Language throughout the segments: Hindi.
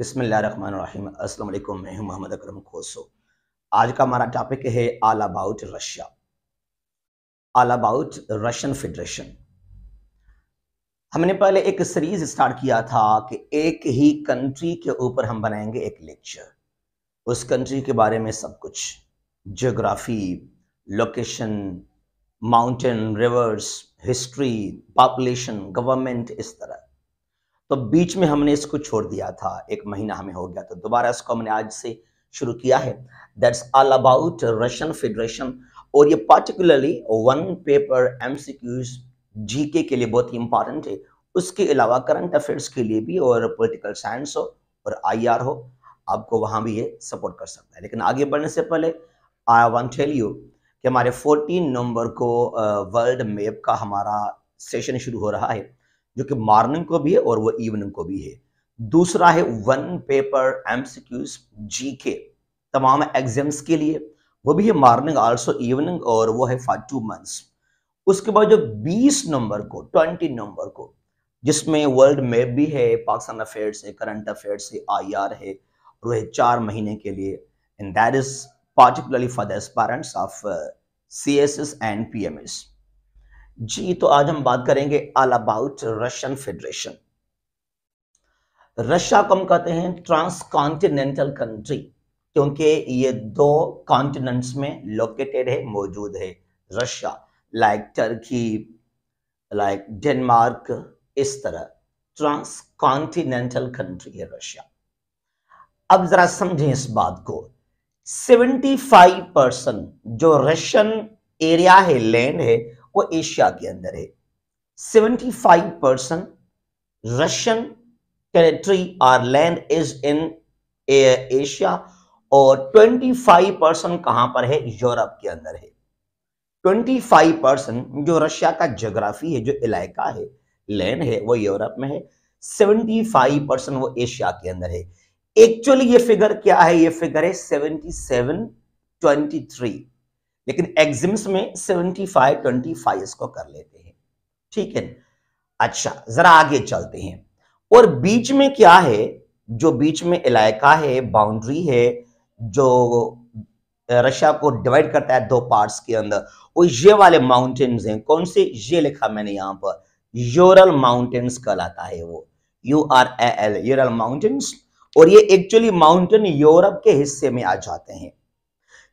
बसमीम अल्लाम मैं हूं मोहम्मद अकरम खोसो आज का हमारा टॉपिक है all about Russia all about Russian Federation हमने पहले एक सीरीज स्टार्ट किया था कि एक ही कंट्री के ऊपर हम बनाएंगे एक लेक्चर उस कंट्री के बारे में सब कुछ geography location mountain rivers history population government इस तरह तो बीच में हमने इसको छोड़ दिया था एक महीना हमें हो गया तो दोबारा इसको हमने आज से शुरू किया है that's all about Russian Federation और ये particularly one paper M C के लिए बहुत ही इंपॉर्टेंट है उसके अलावा करंट अफेयर्स के लिए भी और पॉलिटिकल साइंस हो और आईआर हो आपको वहां भी ये सपोर्ट कर सकता है लेकिन आगे बढ़ने से पहले आई वॉन्ट टेल यू कि हमारे 14 नवंबर को वर्ल्ड uh, मैप का हमारा सेशन शुरू हो रहा है जो कि मॉर्निंग को भी है और वो इवनिंग को भी है दूसरा है वन पेपर एमसीक्यूज जीके तमाम एग्जाम्स के लिए वो भी है मॉर्निंग आल्सो इवनिंग और वो है फॉर टू मंथ्स उसके बाद जो 20 नंबर को 20 नंबर को जिसमें वर्ल्ड मैप भी है पाकिस्तान अफेयर्स है करंट अफेयर्स है आईआर है और वह चार महीने के लिए and that is particularly for the aspirants of uh, CSS and PMS. जी तो आज हम बात करेंगे all about Russian Federation Russia को हम कहते हैं ट्रांस कॉन्टिनेंटल कंट्री क्योंकि ये दो कॉन्टिनेंट्स में लोकेटेड है मौजूद है Russia like Turkey like Denmark इस तरह ट्रांस कॉन्टिनेंटल कंट्री है रशिया अब जरा समझें इस बात को 75 परसेंट जो रशियन एरिया है लैंड है वो एशिया के अंदर है 75 percent Russian territory or land is in Asia और 25 परसेंट कहां पर है यूरोप के अंदर है 25 परसेंट जो रशिया का जोग्राफी है जो इलाका है लैंड है वो यूरोप में है 75 परसेंट वो एशिया के अंदर है एक्चुअली ये फिगर क्या है ये फिगर है 77 23 लेकिन एग्जिम्स में सेवेंटी फाइव ट्वेंटी फाइव इसको कर लेते हैं ठीक है अच्छा जरा आगे चलते हैं और बीच में क्या है जो बीच में इलाका है बाउंड्री है जो रशिया को डिवाइड करता है दो पार्ट्स के अंदर वो ये वाले माउंटेन्स हैं कौन से ये लिखा मैंने यहाँ पर यूरल माउंटेन्स कहलाता है वो U R L Ural mountains और ये एक्चुअली माउंटेन यूरोप के हिस्से में आ जाते हैं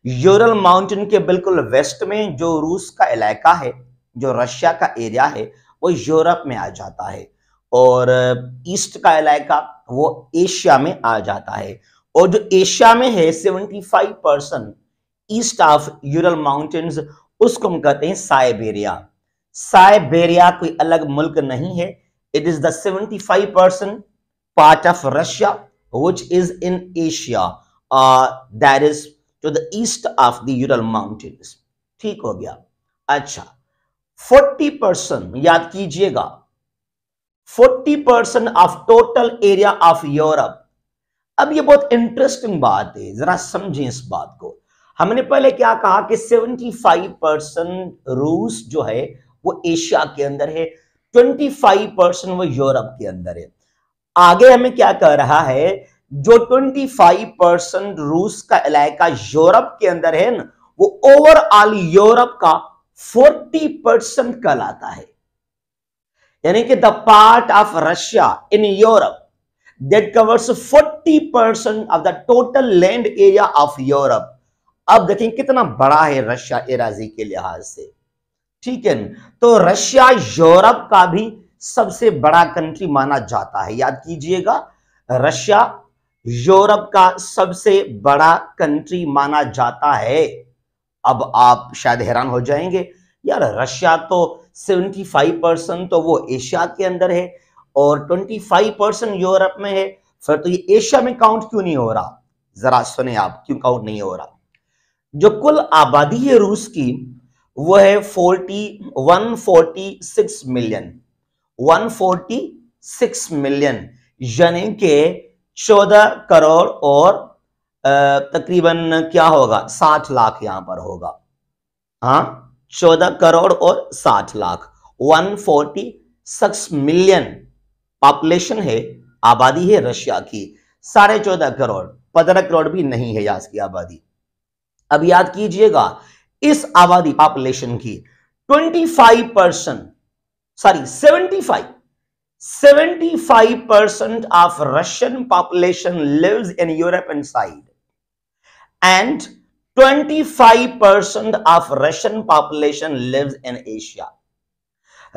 यूरल माउंटेन के बिल्कुल वेस्ट में जो रूस का इलाका है जो रशिया का एरिया है वो यूरोप में आ जाता है और ईस्ट uh, का इलाका वो एशिया में आ जाता है और जो एशिया में है 75 percent east of Ural mountains उसको हम कहते हैं साइबेरिया साइबेरिया कोई अलग मुल्क नहीं है it is the 75 percent part of Russia which is in Asia that is to the east of the Ural mountains ठीक हो गया अच्छा 40 परसेंट याद कीजिएगा 40 percent of total area of Europe अब ये बहुत इंटरेस्टिंग बात है जरा समझे इस बात को हमने पहले क्या कहा कि 75 परसेंट रूस जो है वो एशिया के अंदर है 25 परसेंट वो यूरोप के अंदर है आगे हमें क्या कह रहा है जो 25 परसेंट रूस का इलाका यूरोप के अंदर है ना वो ओवरऑल यूरोप का 40 परसेंट कहलाता है यानी कि the part of Russia in Europe that covers 40 percent of the total land area of Europe अब देखें कितना बड़ा है रशिया एराजी के लिहाज से ठीक है तो रशिया यूरोप का भी सबसे बड़ा कंट्री माना जाता है याद कीजिएगा रशिया यूरोप का सबसे बड़ा कंट्री माना जाता है अब आप शायद हैरान हो जाएंगे यार रशिया तो 75 परसेंट तो वो एशिया के अंदर है और 25 परसेंट यूरोप में है फिर तो ये एशिया में काउंट क्यों नहीं हो रहा जरा सुने आप क्यों काउंट नहीं हो रहा जो कुल आबादी है रूस की वो है 40 146 मिलियन 146 मिलियन यानी कि चौदह करोड़ और तकरीबन क्या होगा साठ लाख यहां पर होगा हाँ चौदह करोड़ और साठ lakh one forty six million population है आबादी है रशिया की साढ़े चौदह करोड़ पंद्रह करोड़ भी नहीं है यहाँ की आबादी अब याद कीजिएगा इस आबादी पॉपुलेशन की twenty five percent sorry seventy five 75% percent of Russian population lives in Europe and side and 25% percent of Russian population lives in Asia.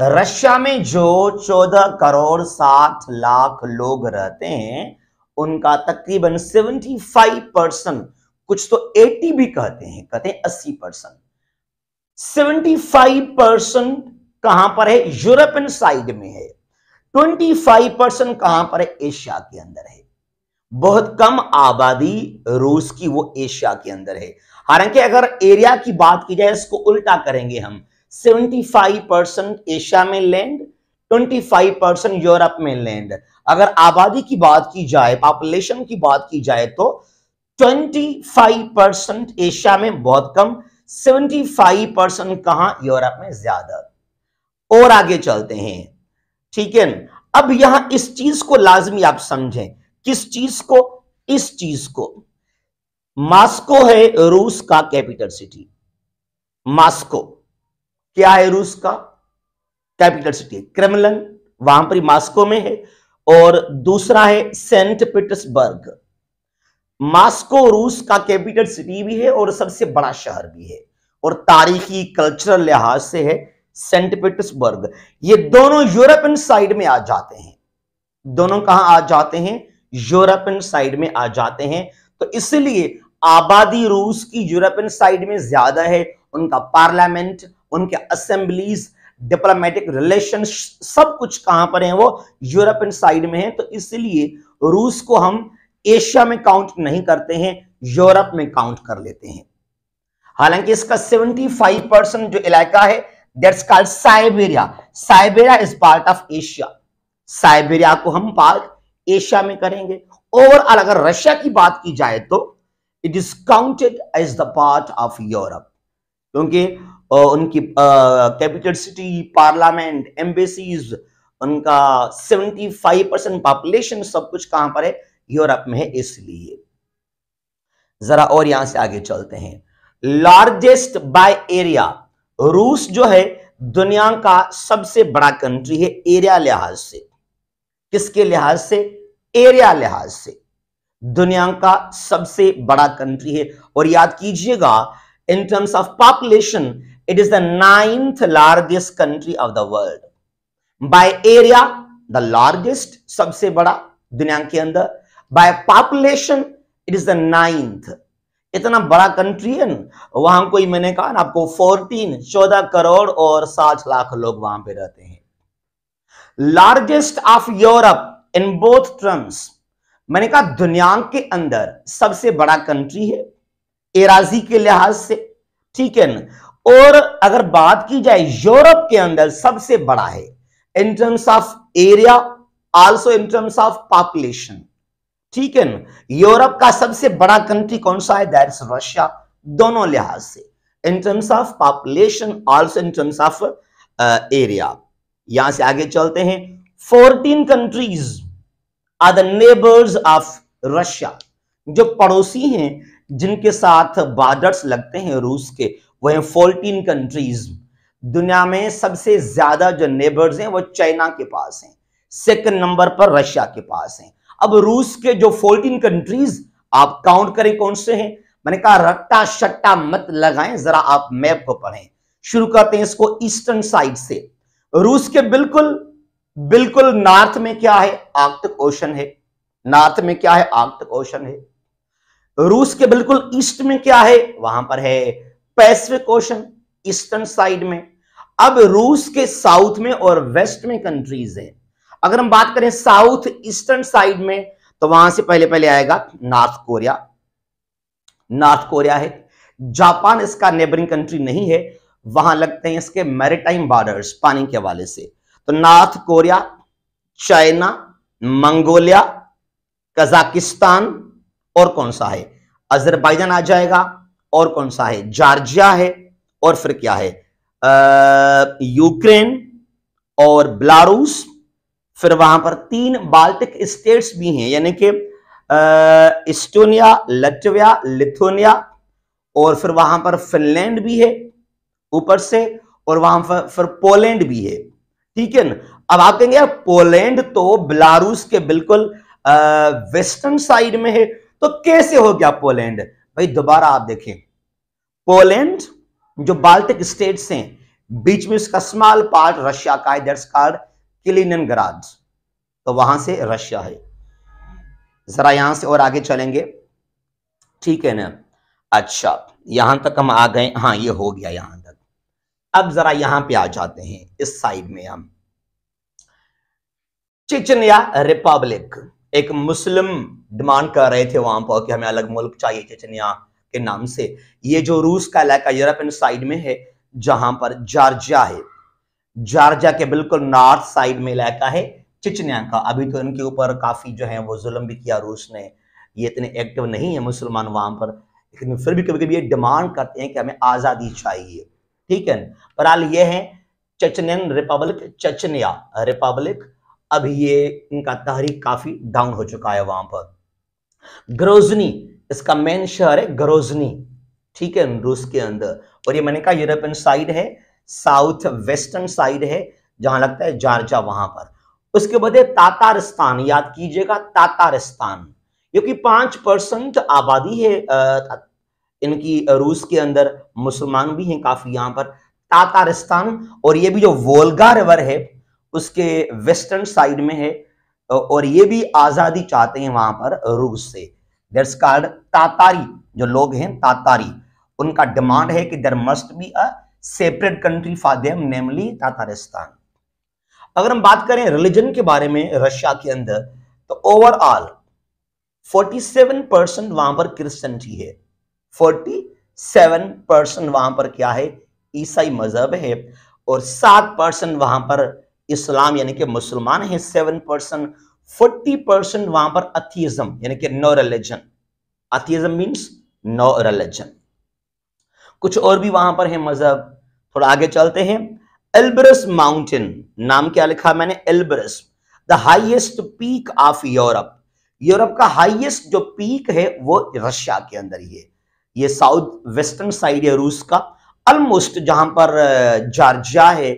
Russia में जो 14 करोड़ 7 लाख लोग रहते हैं उनका तकरीबन 75 परसेंट कुछ तो 80 भी कहते हैं कहते हैं 80 परसेंट 75 परसेंट कहां पर है यूरोपियन साइड में है 25 परसेंट कहां पर है एशिया के अंदर है बहुत कम आबादी रूस की वो एशिया के अंदर है हालांकि अगर एरिया की बात की जाए इसको उल्टा करेंगे हम 75 परसेंट एशिया में लैंड 25 परसेंट यूरोप में लैंड अगर आबादी की बात की जाए पॉपुलेशन की बात की जाए तो 25 परसेंट एशिया में बहुत कम 75 परसेंट कहा यूरोप में ज्यादा और आगे चलते हैं ठीक है अब यहां इस चीज को लाजमी आप समझें किस चीज को इस चीज को मास्को है रूस का कैपिटल सिटी मास्को क्या है रूस का कैपिटल सिटी क्रेमलन वहां पर मास्को में है और दूसरा है सेंट पीटर्सबर्ग मास्को रूस का कैपिटल सिटी भी है और सबसे बड़ा शहर भी है और तारीखी कल्चरल लिहाज से है सेंट पीटर्सबर्ग ये दोनों यूरोपियन साइड में आ जाते हैं दोनों कहां आ जाते हैं यूरोपियन साइड में आ जाते हैं तो इसलिए आबादी रूस की यूरोपियन साइड में ज्यादा है उनका पार्लियामेंट उनके असेंबलीज डिप्लोमेटिक रिलेशन सब कुछ कहां पर है वो यूरोपियन साइड में है तो इसलिए रूस को हम एशिया में काउंट नहीं करते हैं यूरोप में काउंट कर लेते हैं हालांकि इसका 75 परसेंट जो इलाका है that's called Siberia Siberia is part of Asia Siberia को हम पार्ट एशिया में करेंगे ओवरऑल अगर रशिया की बात की जाए तो it is counted as the part of Europe क्योंकि उनकी कैपिटल सिटी पार्लियामेंट एम्बेसीज उनका 75 परसेंट पॉपुलेशन सब कुछ कहां पर है यूरोप में है इसलिए जरा और यहां से आगे चलते हैं लार्जेस्ट बाय एरिया रूस जो है दुनिया का सबसे बड़ा कंट्री है एरिया लिहाज से किसके लिहाज से एरिया लिहाज से दुनिया का सबसे बड़ा कंट्री है और याद कीजिएगा in terms of population it is the ninth largest country of the world by area the largest सबसे बड़ा दुनिया के अंदर by population it is the ninth इतना बड़ा कंट्री है वहां कोई मैंने कहा ना आपको फोर्टीन चौदह करोड़ और साठ लाख लोग वहां पे रहते हैं largest of Europe in both terms मैंने कहा दुनिया के अंदर सबसे बड़ा कंट्री है एराजी के लिहाज से ठीक है ना और अगर बात की जाए यूरोप के अंदर सबसे बड़ा है in terms of area also in terms of population ठीक है ना यूरोप का सबसे बड़ा कंट्री कौन सा है दैट्स रशिया दोनों लिहाज से in terms of population also in terms of area यहां से आगे चलते हैं 14 countries are the neighbours of Russia जो पड़ोसी हैं जिनके साथ बॉर्डर्स लगते हैं रूस के वह फोर्टीन कंट्रीज दुनिया में सबसे ज्यादा जो नेबर्स हैं वो चाइना के पास हैं सेकंड नंबर पर रशिया के पास हैं अब रूस के जो फोर्टीन कंट्रीज आप काउंट करें कौन से हैं मैंने कहा रट्टा शट्टा मत लगाएं जरा आप मैप को पढ़ें शुरू करते हैं इसको ईस्टर्न साइड से रूस के बिल्कुल बिल्कुल नॉर्थ में क्या है आर्कटिक ओशन है नॉर्थ में क्या है आर्कटिक ओशन है रूस के बिल्कुल ईस्ट में क्या है वहां पर है पैसिफिक ओशन ईस्टर्न साइड में अब रूस के साउथ में और वेस्ट में कंट्रीज है अगर हम बात करें साउथ ईस्टर्न साइड में तो वहां से पहले पहले आएगा नॉर्थ कोरिया नॉर्थ कोरिया है जापान इसका नेबरिंग कंट्री नहीं है वहां लगते हैं इसके मैरिटाइम बॉर्डर्स पानी के हवाले से तो North Korea China Mongolia Kazakhstan और कौन सा है अजरबैजान आ जाएगा और कौन सा है जॉर्जिया है और फिर क्या है यूक्रेन और ब्लारूस फिर वहां पर तीन बाल्टिक स्टेट्स भी हैं यानी कि इस्टोनिया लटविया लिथोनिया और फिर वहां पर फिनलैंड भी है ऊपर से और वहां पर फिर पोलैंड भी है ठीक है ना अब आप कहेंगे पोलैंड तो बेलारूस के बिल्कुल वेस्टर्न साइड में है तो कैसे हो गया पोलैंड भाई दोबारा आप देखें पोलैंड जो बाल्टिक स्टेट्स हैं बीच में उसका स्मॉल पार्ट रशिया का है दैट्स कॉल्ड किलिनन तो वहां से रशिया है जरा यहां से और आगे चलेंगे ठीक है ना अच्छा यहां तक हम आ गए हाँ ये हो गया यहां तक अब जरा यहां पे आ जाते हैं इस साइड में हम चिचनिया रिपब्लिक एक मुस्लिम डिमांड कर रहे थे वहां पर कि हमें अलग मुल्क चाहिए चिचनिया के नाम से ये जो रूस का इलाका यूरोपियन साइड में है जहां पर जॉर्जिया है जार्जा के बिल्कुल नॉर्थ साइड में इलाका है चिचनिया का अभी तो इनके ऊपर काफ़ी जो है वो जुलम भी किया रूस ने ये इतने एक्टिव नहीं है मुसलमान वहां पर लेकिन फिर भी कभी कभी ये डिमांड करते हैं कि हमें आज़ादी चाहिए ठीक है बहरहाल ये है चचनियन रिपब्लिक चचनिया रिपब्लिक अभी ये इनका तहरीक काफ़ी डाउन हो चुका है वहां पर ग्रोजनी इसका मेन शहर है ग्रोजनी ठीक है रूस के अंदर और ये मैंने कहा यूरोपियन साइड है साउथ वेस्टर्न साइड है जहां लगता है जारजा वहां पर उसके बाद है तातारिस्तान याद कीजिएगा तातारिस्तान क्योंकि पांच परसेंट आबादी है इनकी रूस के अंदर मुसलमान भी हैं काफी यहां पर तातारिस्तान और ये भी जो वोल्गा रिवर है उसके वेस्टर्न साइड में है और ये भी आज़ादी चाहते हैं वहां पर रूस से दर्स कार्ड तातारी जो लोग हैं तातारी उनका डिमांड है कि there must be a separate country for them namely Tatarstan अगर हम बात करें रिलीजन के बारे में रशिया के अंदर तो ओवरऑल 47 परसेंट वहां पर ही है 47 परसेंट वहां पर क्या है ईसाई मजहब है और 7 परसेंट वहां पर इस्लाम यानी कि मुसलमान है 7 परसेंट फोर्टी परसेंट वहां पर अथियजम यानी कि no religion atheism means no religion कुछ और भी वहां पर है मजहब थोड़ा आगे चलते हैं एल्बरस माउंटेन नाम क्या लिखा मैंने Elbrus the highest peak of Europe Europe का हाइएस्ट जो पीक है वो रशिया के अंदर ही है ये साउथ वेस्टर्न साइड है रूस का ऑलमोस्ट जहां पर जार्जिया है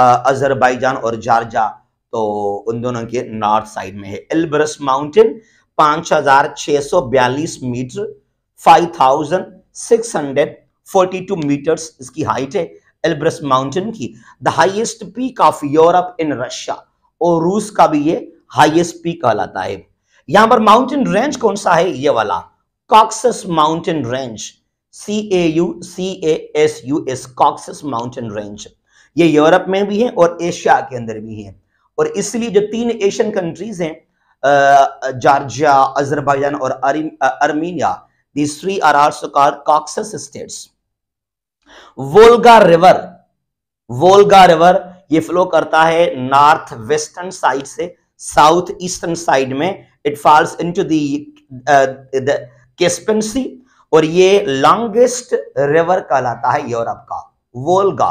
अजरबैजान और जार्जा तो उन दोनों के नॉर्थ साइड में है Elbrus mountain 5642 metre hundred 42 metres इसकी हाइट है एल्ब्रस माउंटेन की the highest peak of Europe in Russia और रूस का भी ये हाईएस्ट पीक कहलाता है यहां पर माउंटेन रेंज कौन सा है ये वाला Caucasus mountain range C A U C A S U S Caucasus mountain range ये यूरोप में भी है और एशिया के अंदर भी है और इसलिए जो तीन एशियन कंट्रीज हैं जॉर्जिया अजरबैजान और Armenia these three are are also Caucasus states Volga river Volga river ये फ्लो करता है नॉर्थ वेस्टर्न साइड से साउथ ईस्टर्न साइड में it falls into the और ये लॉन्गेस्ट रिवर कहलाता है यूरोप का Volga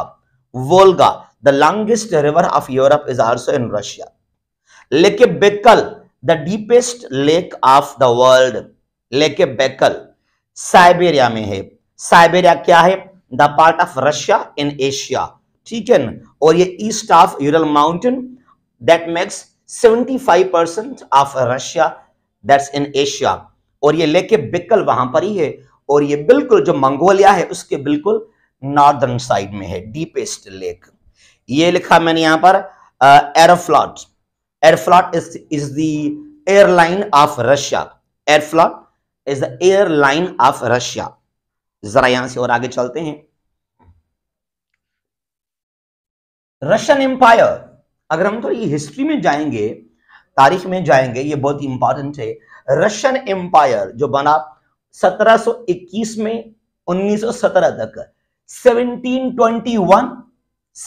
Volga the longest river of Europe is also in Russia Lake Baikal the deepest lake of the world Lake Baikal Siberia में है साइबेरिया क्या है the part of Russia in Asia ठीक है न और ये east of Ural mountain that makes 75 percent of Russia that's in Asia और ये लेके बिकल वहां पर ही है और ये बिल्कुल जो मंगोलिया है उसके बिल्कुल नॉर्दर्न साइड में है डीपेस्ट लेक ये लिखा मैंने यहाँ पर Aeroflot Aeroflot is is the airline of Russia Aeroflot is the airline of Russia जरा यहां से और आगे चलते हैं रशियन एम्पायर अगर हम थोड़ी तो हिस्ट्री में जाएंगे तारीख में जाएंगे ये बहुत इंपॉर्टेंट है रशियन एम्पायर जो बना 1721 में 1917 तक 1721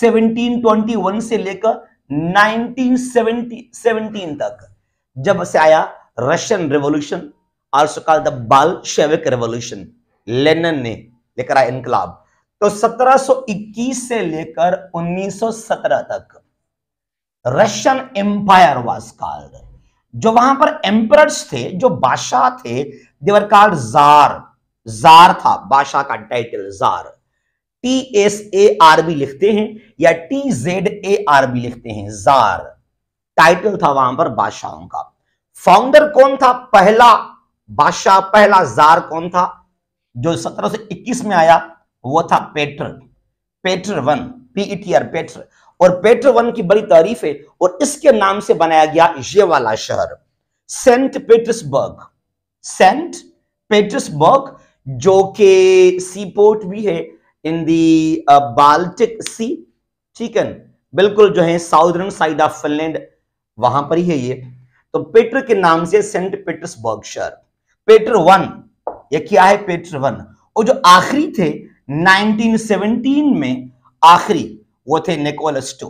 1721 से लेकर 1917 तक जब से आया Russian revolution also called the Bolshevik revolution Lennon ने लेकर आया इनकलाब तो 1721 से लेकर 1917 तक रशियन एम्पायर वाज कॉल्ड जो वहां पर एम्पर थे जो बादशाह थे देवर कॉल्ड जार जार था बादशाह का title tsar T S A R बी लिखते हैं या टी जेड ए आर बी लिखते हैं जार टाइटल था वहां पर बादशाहों का फाउंडर कौन था पहला बादशाह पहला जार कौन था जो 1721 में आया वो था पेटर पेटर वन पीईटीआर पेटर और पेटर वन की बड़ी तारीफ है और इसके नाम से बनाया गया ये वाला शहर सेंट पीटर्सबर्ग सेंट पीटर्सबर्ग जो कि सी पोर्ट भी है इन दी बाल्टिक सी ठीक है बिल्कुल जो है साउदर्न साइड ऑफ फिनलैंड वहां पर ही है ये तो पेटर के नाम से सेंट पीटर्सबर्ग शहर पेटर वन ये क्या है वन और जो आखिरी थे 1917 में आखिरी वो थे Nicholas two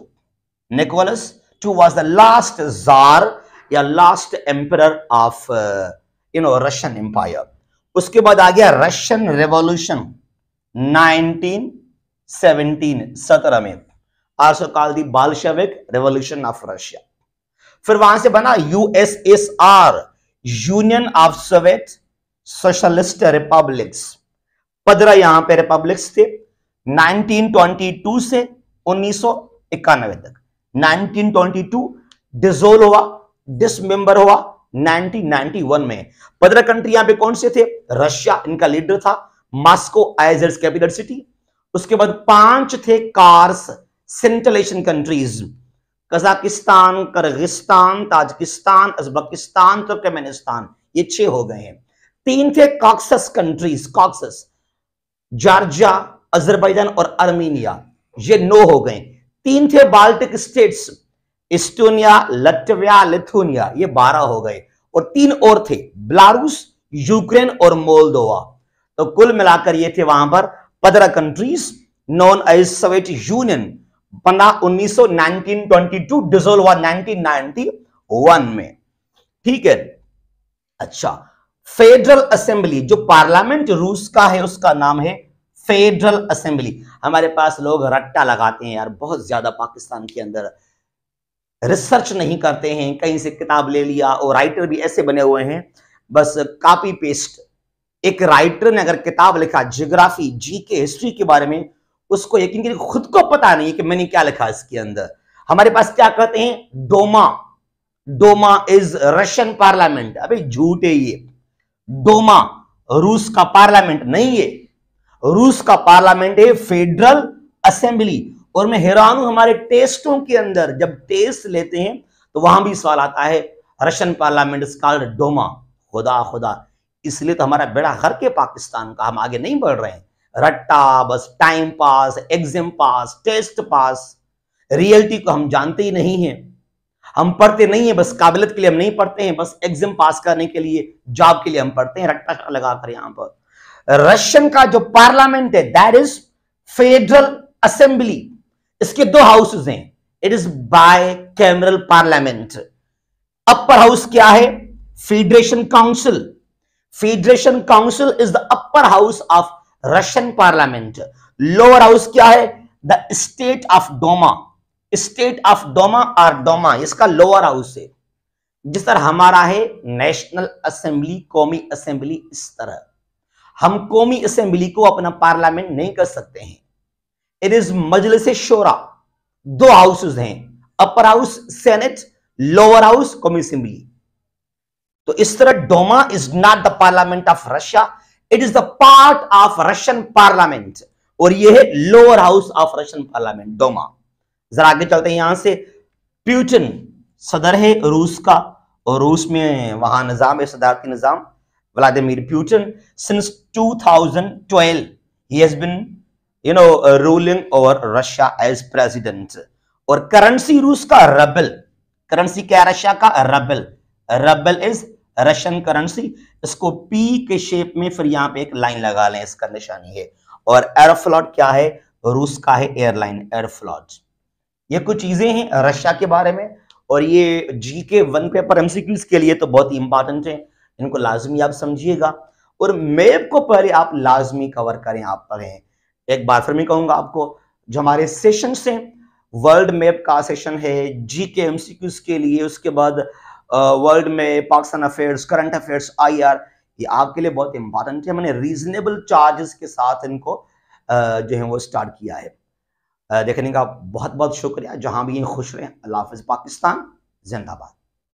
Nicholas two was the last tsar या last emperor of you know Russian empire उसके बाद आ गया रशियन रेवोल्यूशन 1917 सत्रह में also call the Bolshevik revolution of Russia फिर वहां से बना USSR union of Soviet socialist republics पंद्रह यहां पे रिपब्लिक्स थे 1922 से उन्नीस तक 1922 डिजोल्व हुआ डिसमेंबर हुआ 1991 में पंद्रह कंट्री यहां पे कौन से थे रशिया इनका लीडर था Moscow as its capital city उसके बाद पांच थे कार्स central Asian countries Kazakhstan Kyrgyzstan Tajikistan Uzbekistan Turkmenistan ये छह हो गए हैं तीन थे Caucasus countries Caucasus Georgia Azerbaijan और अर्मीनिया ये नो हो गए तीन थे Baltic states Estonia Latvia Lithuania ये बारह हो गए और तीन और थे ब्लारूस यूक्रेन और मोलदोवा तो कुल मिलाकर ये थे वहां पर पंद्रह countries known as Soviet Union बना उन्नीस सौ डिजोल्व हुआ 1991 में ठीक है अच्छा फेडरल असेंबली जो पार्लियामेंट रूस का है उसका नाम है फेडरल असेंबली हमारे पास लोग रट्टा लगाते हैं यार बहुत ज्यादा पाकिस्तान के अंदर रिसर्च नहीं करते हैं कहीं से किताब ले लिया और राइटर भी ऐसे बने हुए हैं बस कापी पेस्ट एक राइटर ने अगर किताब लिखा जियोग्राफी जी के हिस्ट्री के बारे में उसको यकीन करिए खुद को पता नहीं कि मैंने क्या लिखा इसके अंदर हमारे पास क्या कहते हैं Duma Duma is Russian parliament अभी झूठ है ये डोमा रूस का पार्लियामेंट नहीं है रूस का पार्लियामेंट है फेडरल असेंबली और मैं हैरान हूं हमारे टेस्टों के अंदर जब टेस्ट लेते हैं तो वहां भी सवाल आता है रशियन पार्लियामेंट कॉल्ड डोमा खुदा खुदा इसलिए तो हमारा बेड़ा घर के पाकिस्तान का हम आगे नहीं बढ़ रहे हैं रट्टा बस time pass exam pass test pass reality को हम जानते ही नहीं है हम पढ़ते नहीं है बस काबिलियत के लिए हम नहीं पढ़ते हैं बस एग्जाम पास करने के लिए जॉब के लिए हम पढ़ते हैं रट्टा लगाकर यहां पर रशियन का जो पार्लियामेंट है दैट इज फेडरल असेंबली इसके दो हाउसेज हैं it is bicameral parliament upper house क्या है federation council federation council is the upper house of Russian parliament lower house क्या है the state of Duma state of Duma और डोमा इसका लोअर हाउस है जिस तरह हमारा है नेशनल असेंबली कौमी असेंबली इस तरह हम कौमी असेंबली को अपना पार्लियामेंट नहीं कर सकते हैं इट इज मजलिस शोरा दो हाउसेज हैं upper house senate lower house कौमी असेंबली तो इस तरह Duma is not the parliament of Russia it is the part of Russian parliament और यह है lower house of Russian parliament Duma जरा आगे चलते हैं यहां से प्यूटन सदर है रूस का और रूस में वहां निजाम है सदारती निजाम Vladimir Putin since 2012 he has been you know ruling over Russia as president और करेंसी रूस का रबल करेंसी क्या है रशिया का rouble rouble is Russian currency इसको पी के शेप में फिर यहां पे एक लाइन लगा लें इसका निशानी है और एयरफ्लॉट क्या है रूस का है एयरलाइन एयरफ्लॉट ये कुछ चीजें हैं रशिया के बारे में और ये जी के वन पेपर एमसीक्यूज के लिए तो बहुत ही इंपॉर्टेंट है इनको लाजमी आप समझिएगा और मैप को पहले आप लाजमी कवर करें आप पढ़ें एक बार फिर मैं कहूंगा आपको जो हमारे सेशन से वर्ल्ड मैप का सेशन है जी के एम के लिए उसके बाद वर्ल्ड में Pakistan affairs current affairs I R ये आपके लिए बहुत इंपॉर्टेंट है मैंने रीजनेबल चार्जेस के साथ इनको जो है वो स्टार्ट किया है देखने का बहुत बहुत शुक्रिया जहाँ भी खुश रहें अल्लाह हाफ़ पाकिस्तान जिंदाबाद